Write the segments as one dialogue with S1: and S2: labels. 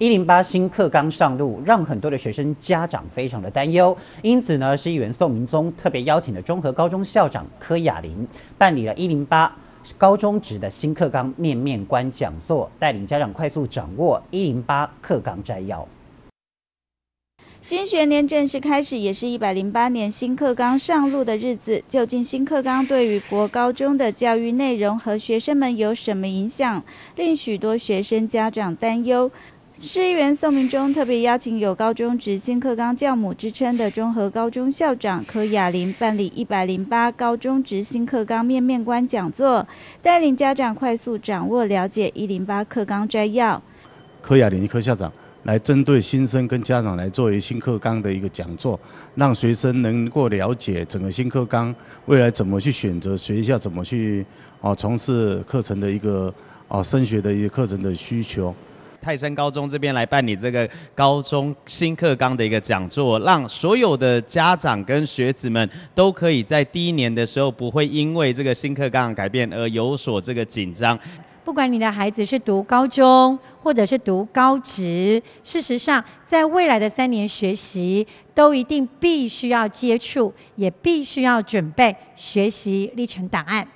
S1: 一零八新课纲上路，让很多的学生家长非常的担忧。因此呢，市议员宋明宗特别邀请了中和高中校长柯雅玲，办理了一零八高中职的新课纲面面观讲座，带领家长快速掌握一零八课纲摘要。
S2: 新学年正式开始，也是一百零八年新课纲上路的日子。究竟新课纲对于国高中的教育内容和学生们有什么影响，令许多学生家长担忧？市议员宋明忠特别邀请有“高中职新课纲教母”之称的中和高中校长柯雅玲办理一百零八高中职新课纲面面观讲座，带领家长快速掌握了解一零八课纲摘要。
S3: 柯雅玲，柯校长来针对新生跟家长来作为新课纲的一个讲座，让学生能够了解整个新课纲未来怎么去选择学校，怎么去啊从事课程的一个啊升学的一些课程的需求。
S4: 泰山高中这边来办理这个高中新课纲的一个讲座，让所有的家长跟学子们都可以在第一年的时候，不会因为这个新课纲改变而有所这个紧张。
S5: 不管你的孩子是读高中或者是读高职，事实上，在未来的三年学习都一定必
S2: 须要接触，也必须要准备学习历程档案。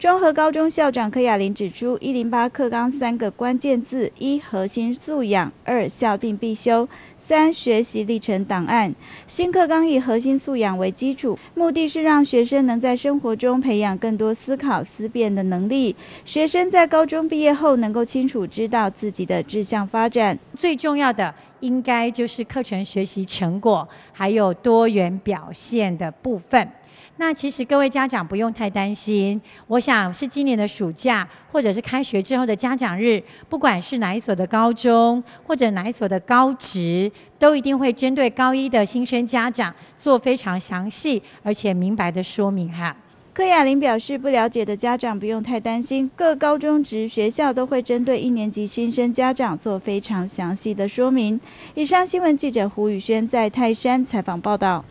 S2: 中和高中校长柯雅玲指出，“一零八课纲”三个关键字：一、核心素养；二、校定必修；三、学习历程档案。新课纲以核心素养为基础，目的是让学生能在生活中培养更多思考、思辨的能力。学生在高中毕业后，能够清楚知道自己的志向发展。最重要的应该就是课程学习成果，还有多元
S5: 表现的部分。那其实各位家长不用太担心，我想是今年的暑假或者是开学之后的家长日，不管是哪一所的高中或者哪一所的高职，都一定会针对高一的新生家长做非常详细而且明白的说明哈。
S2: 柯雅玲表示，不了解的家长不用太担心，各高中职学校都会针对一年级新生家长做非常详细的说明。以上新闻记者胡宇轩在泰山采访报道。